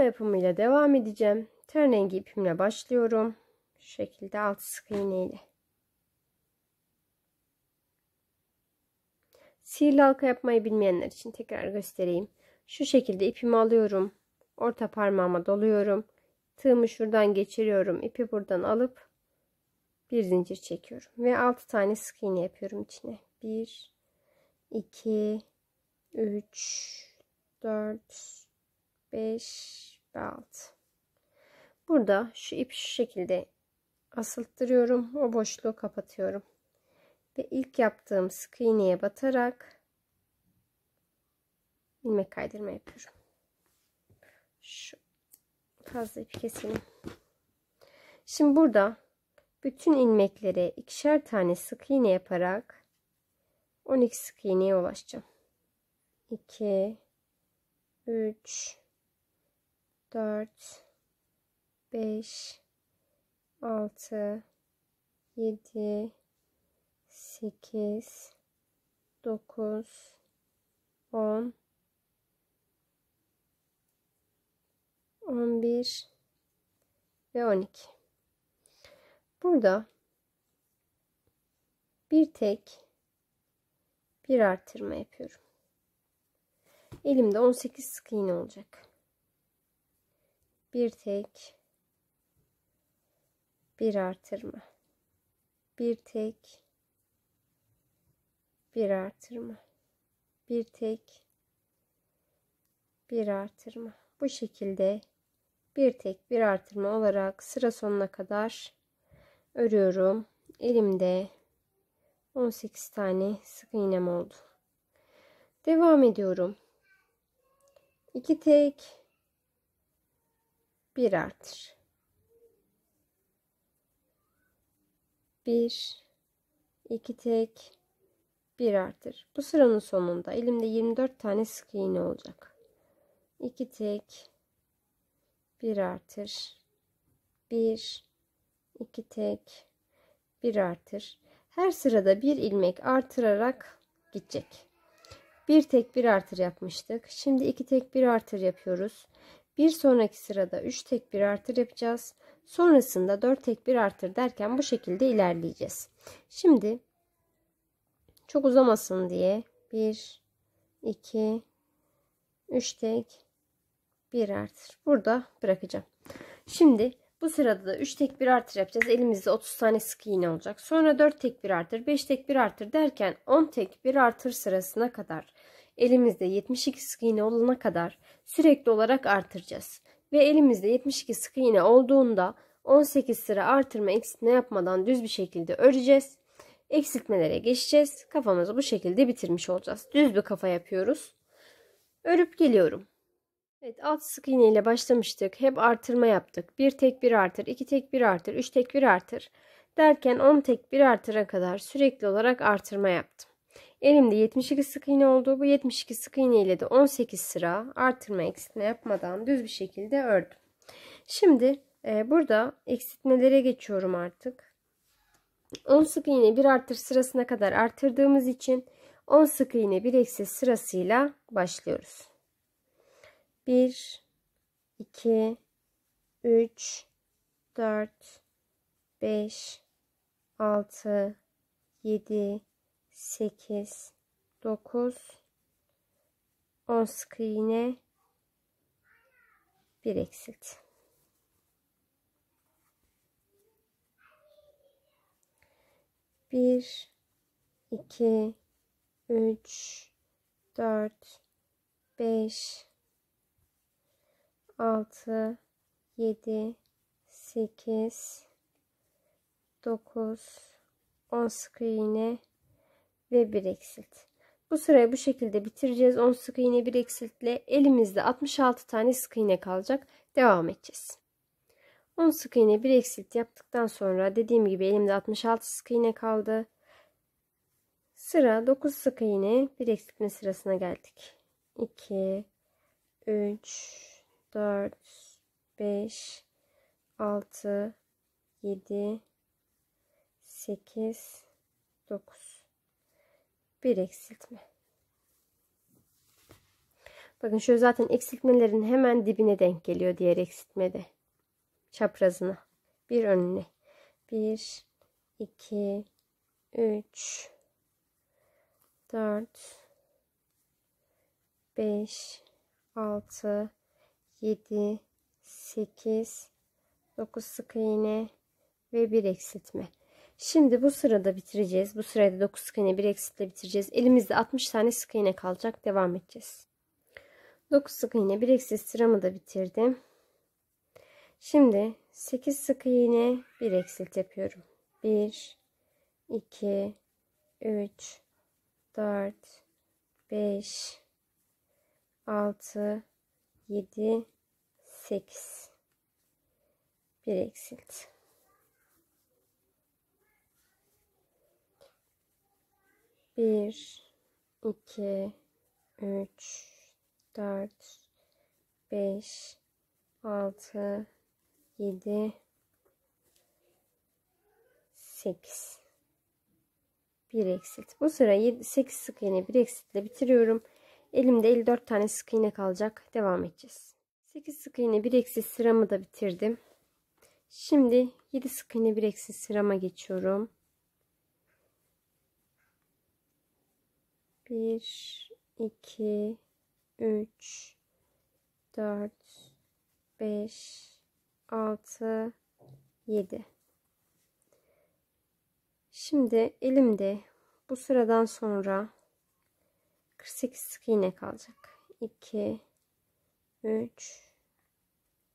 Pırpır yapımıyla devam edeceğim. Tığ rengi ipimle başlıyorum. Şu şekilde alt sık iğne ile. Sihirli halka yapmayı bilmeyenler için tekrar göstereyim. Şu şekilde ipimi alıyorum. Orta parmağıma doluyorum. Tığımı şuradan geçiriyorum. İpi buradan alıp bir zincir çekiyorum. Ve 6 tane sık iğne yapıyorum içine. 1, 2, 3, 4, 5 ve 6. Burada şu ipi şu şekilde asılttırıyorum. O boşluğu kapatıyorum. Ve ilk yaptığım sık iğneye batarak ilmek kaydırma yapıyorum. Şu fazla ip keselim. Şimdi burada bütün ilmeklere ikişer tane sık iğne yaparak 12 sık iğneye ulaşacağım. 2 3 4 5 6 7 8 9 10 11 ve 12. Burada bir tek bir artırma yapıyorum. Elimde 18 sık iğne olacak bir tek bir artırma bir tek bir artırma bir tek bir artırma bu şekilde bir tek bir artırma olarak sıra sonuna kadar örüyorum elimde 18 tane sık iğnem oldu devam ediyorum 2 tek 1 artır. 1 2 tek 1 artır. Bu sıranın sonunda elimde 24 tane sık iğne olacak. 2 tek 1 artır. 1 2 tek 1 artır. Her sırada bir ilmek artırarak gidecek. Bir tek bir artır yapmıştık. Şimdi iki tek bir artır yapıyoruz. Bir sonraki sırada 3 tek bir artır yapacağız. Sonrasında 4 tek bir artır derken bu şekilde ilerleyeceğiz. Şimdi çok uzamasın diye 1 2 3 tek bir artır. Burada bırakacağım. Şimdi bu sırada da 3 tek bir artır yapacağız. Elimizde 30 tane sık iğne olacak. Sonra 4 tek bir artır, 5 tek bir artır derken 10 tek bir artır sırasına kadar elimizde 72 sık iğne olana kadar sürekli olarak artıracağız. Ve elimizde 72 sık iğne olduğunda 18 sıra artırma eksiltme yapmadan düz bir şekilde öreceğiz. Eksiltmelere geçeceğiz. Kafamızı bu şekilde bitirmiş olacağız. Düz bir kafa yapıyoruz. Örüp geliyorum. Evet alt sık iğne ile başlamıştık. Hep artırma yaptık. 1 tek 1 artır, 2 tek 1 artır, 3 tek 1 artır derken 10 tek 1 artıra kadar sürekli olarak artırma yaptım. Elimde 72 sık iğne oldu. Bu 72 sık iğne ile de 18 sıra artırma eksiltme yapmadan düz bir şekilde ördüm. Şimdi e, burada eksiltmelere geçiyorum artık. 10 sık iğne bir artır sırasına kadar artırdığımız için 10 sık iğne bir eksi sırasıyla başlıyoruz. 1 2 3 4 5 6 7 8 9 10 sık iğne bir eksilt. Bir, iki, üç, dört, beş, altı, yedi, sekiz, dokuz, on sık iğne ve bir eksilt. Bu sırayı bu şekilde bitireceğiz. 10 sık iğne bir eksiltle elimizde 66 tane sık iğne kalacak. Devam edeceğiz. 10 sık iğne bir eksilt yaptıktan sonra dediğim gibi elimde 66 sık iğne kaldı. Sıra 9 sık iğne bir eksiltme sırasına geldik. 2 3 4 5 6 7 8 9 bir eksiltme. Bakın şu zaten eksiltmelerin hemen dibine denk geliyor diğer eksiltmede. Çaprazına. Bir önüne. Bir, iki, üç, dört, beş, altı, yedi, sekiz, dokuz sık iğne ve bir eksiltme. Şimdi bu sırada bitireceğiz. Bu sırada 9 sık iğne bir eksikle bitireceğiz. Elimizde 60 tane sık iğne kalacak. Devam edeceğiz. 9 sık iğne bir eksik sıramı da bitirdim. Şimdi 8 sık iğne bir eksilt yapıyorum. 1 2 3 4 5 6 7 8 bir eksilt. 1 2 3 4 5 6 7 8 1 eksilt. Bu sıra 7, 8 sık iğne 1 eksiltle bitiriyorum. Elimde 54 tane sık iğne kalacak. Devam edeceğiz. 8 sık iğne 1 eksi sıramı da bitirdim. Şimdi 7 sık iğne 1 eksi sırama geçiyorum. 1, 2, 3, 4, 5, 6, 7. Şimdi elimde bu sıradan sonra 48 sık iğne kalacak. 2, 3,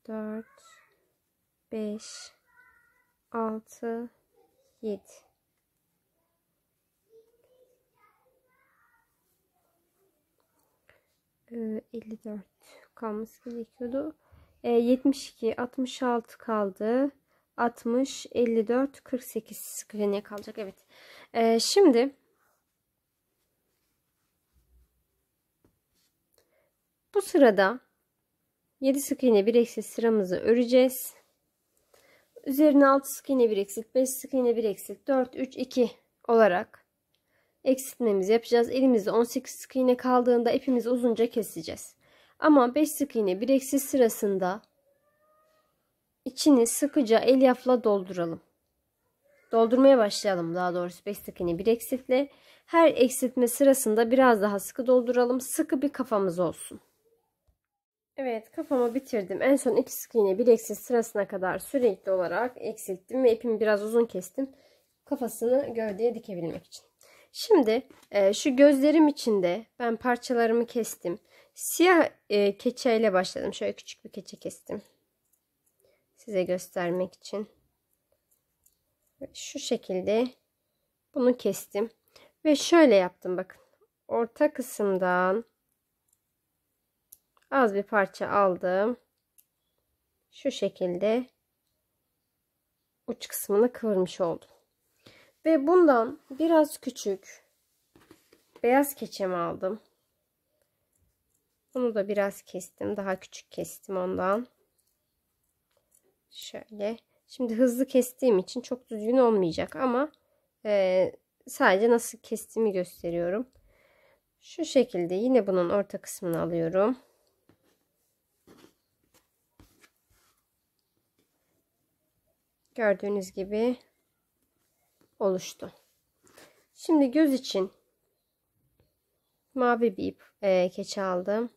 4, 5, 6, 7. 54 kalması gerekiyordu. 72, 66 kaldı. 60, 54, 48 screen'e kalacak. Evet. Ee, şimdi bu sırada 7 sık iğne 1 eksik sıramızı öreceğiz. Üzerine 6 sık iğne 1 eksik, 5 sık iğne 1 eksik, 4, 3, 2 olarak eksiltmemizi yapacağız. Elimizde 18 sık iğne kaldığında ipimizi uzunca keseceğiz. Ama 5 sık iğne bir eksiz sırasında içini sıkıca elyafla dolduralım. Doldurmaya başlayalım daha doğrusu 5 sık iğne bir eksiltle. Her eksiltme sırasında biraz daha sıkı dolduralım. Sıkı bir kafamız olsun. Evet kafamı bitirdim. En son 2 sık iğne bir eksilt sırasına kadar sürekli olarak eksilttim ve ipimi biraz uzun kestim. Kafasını gövdeye dikebilmek için. Şimdi e, şu gözlerim içinde ben parçalarımı kestim. Siyah e, keçeyle başladım. Şöyle küçük bir keçe kestim. Size göstermek için. Şu şekilde bunu kestim. Ve şöyle yaptım bakın. Orta kısımdan az bir parça aldım. Şu şekilde uç kısmını kıvırmış oldum. Ve bundan biraz küçük beyaz keçemi aldım. Bunu da biraz kestim. Daha küçük kestim ondan. Şöyle. Şimdi hızlı kestiğim için çok düzgün olmayacak ama e, sadece nasıl kestiğimi gösteriyorum. Şu şekilde yine bunun orta kısmını alıyorum. Gördüğünüz gibi oluştu. Şimdi göz için mavi bir ip e, keçe aldım.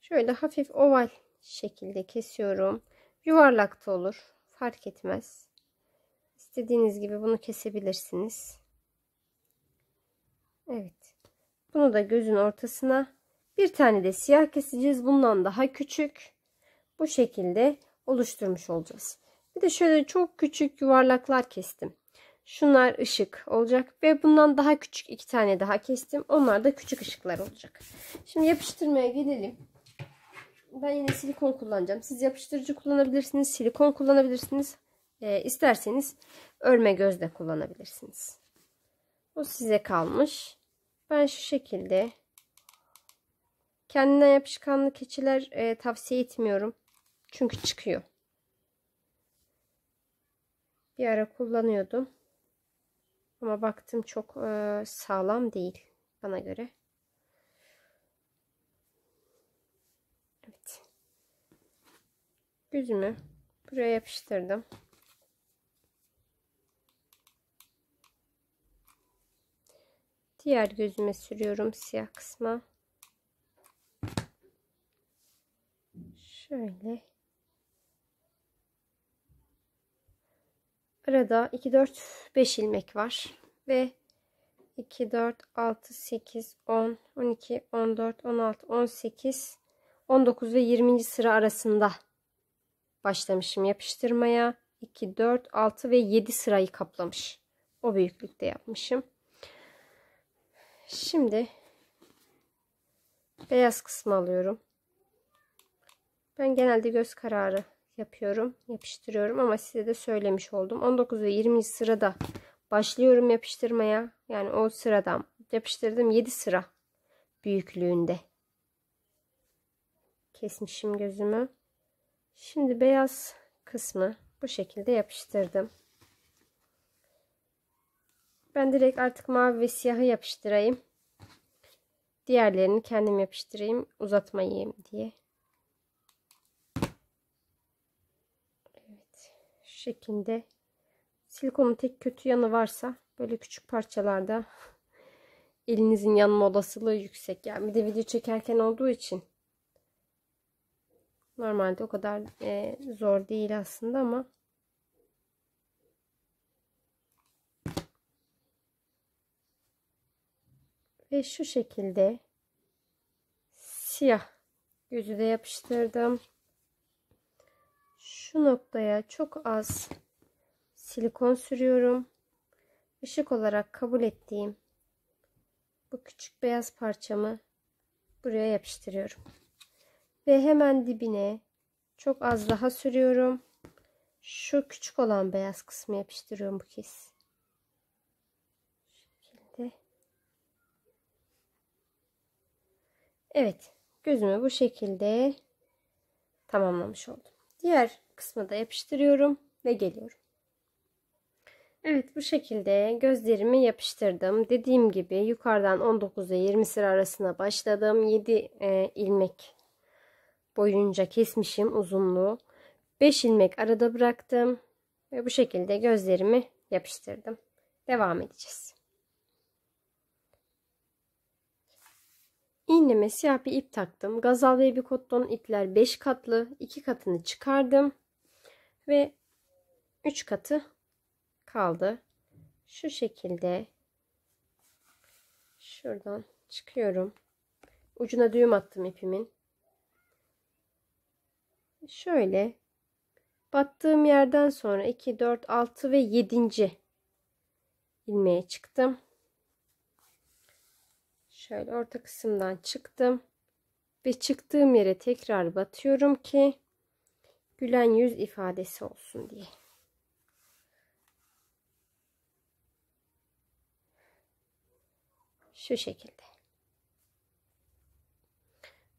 Şöyle hafif oval şekilde kesiyorum. Yuvarlak da olur. Fark etmez. İstediğiniz gibi bunu kesebilirsiniz. Evet. Bunu da gözün ortasına bir tane de siyah keseceğiz. Bundan daha küçük. Bu şekilde oluşturmuş olacağız. Bir de şöyle çok küçük yuvarlaklar kestim. Şunlar ışık olacak ve bundan daha küçük iki tane daha kestim. Onlar da küçük ışıklar olacak. Şimdi yapıştırmaya gelelim. Ben yine silikon kullanacağım. Siz yapıştırıcı kullanabilirsiniz, silikon kullanabilirsiniz. E, isterseniz örme gözde kullanabilirsiniz. O size kalmış. Ben şu şekilde Kendinden yapışkanlı keçiler e, tavsiye etmiyorum. Çünkü çıkıyor. Bir ara kullanıyordum. Ama baktım çok e, sağlam değil bana göre. Evet. Düzümü buraya yapıştırdım. Diğer gözüme sürüyorum siyah kısma. Şöyle Arada 2, 4, 5 ilmek var. Ve 2, 4, 6, 8, 10, 12, 14, 16, 18, 19 ve 20. sıra arasında başlamışım yapıştırmaya. 2, 4, 6 ve 7 sırayı kaplamış. O büyüklükte yapmışım. Şimdi beyaz kısmı alıyorum. Ben genelde göz kararı yapıyorum. Yapıştırıyorum ama size de söylemiş oldum. 19 ve 20. sırada başlıyorum yapıştırmaya. Yani o sıradan yapıştırdım 7 sıra büyüklüğünde. Kesmişim gözümü. Şimdi beyaz kısmı bu şekilde yapıştırdım. Ben direkt artık mavi ve siyahı yapıştırayım. Diğerlerini kendim yapıştırayım uzatmayayım diye. şeklinde. Silikonun tek kötü yanı varsa böyle küçük parçalarda elinizin yanma olasılığı yüksek. Yani bir de video çekerken olduğu için normalde o kadar e, zor değil aslında ama ve şu şekilde siyah gözü de yapıştırdım şu noktaya çok az silikon sürüyorum. Işık olarak kabul ettiğim bu küçük beyaz parçamı buraya yapıştırıyorum. Ve hemen dibine çok az daha sürüyorum. Şu küçük olan beyaz kısmı yapıştırıyorum bu kez. Şekilde. Evet. Gözümü bu şekilde tamamlamış oldum. Diğer kısmına da yapıştırıyorum ve geliyorum. Evet bu şekilde gözlerimi yapıştırdım. Dediğim gibi yukarıdan 19 ve 20 sıra arasına başladım. 7 e, ilmek boyunca kesmişim uzunluğu. 5 ilmek arada bıraktım ve bu şekilde gözlerimi yapıştırdım. Devam edeceğiz. İğneme siyah bir ip taktım. Gazal ve bir koton ipler 5 katlı. 2 katını çıkardım ve 3 katı kaldı. Şu şekilde şuradan çıkıyorum. Ucuna düğüm attım ipimin. Şöyle battığım yerden sonra 2 4 6 ve 7. ilmeğe çıktım. Şöyle orta kısımdan çıktım ve çıktığım yere tekrar batıyorum ki gülen yüz ifadesi olsun diye. Şu şekilde.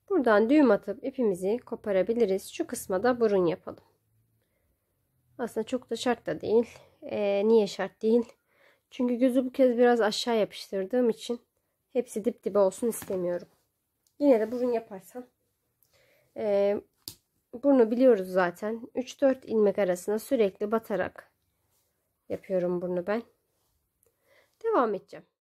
Buradan düğüm atıp ipimizi koparabiliriz. Şu kısma da burun yapalım. Aslında çok da şart da değil. Ee, niye şart değil? Çünkü gözü bu kez biraz aşağı yapıştırdığım için hepsi dip dibe olsun istemiyorum. Yine de burun yaparsam e, burnu biliyoruz zaten. 3-4 ilmek arasında sürekli batarak yapıyorum burnu ben. Devam edeceğim.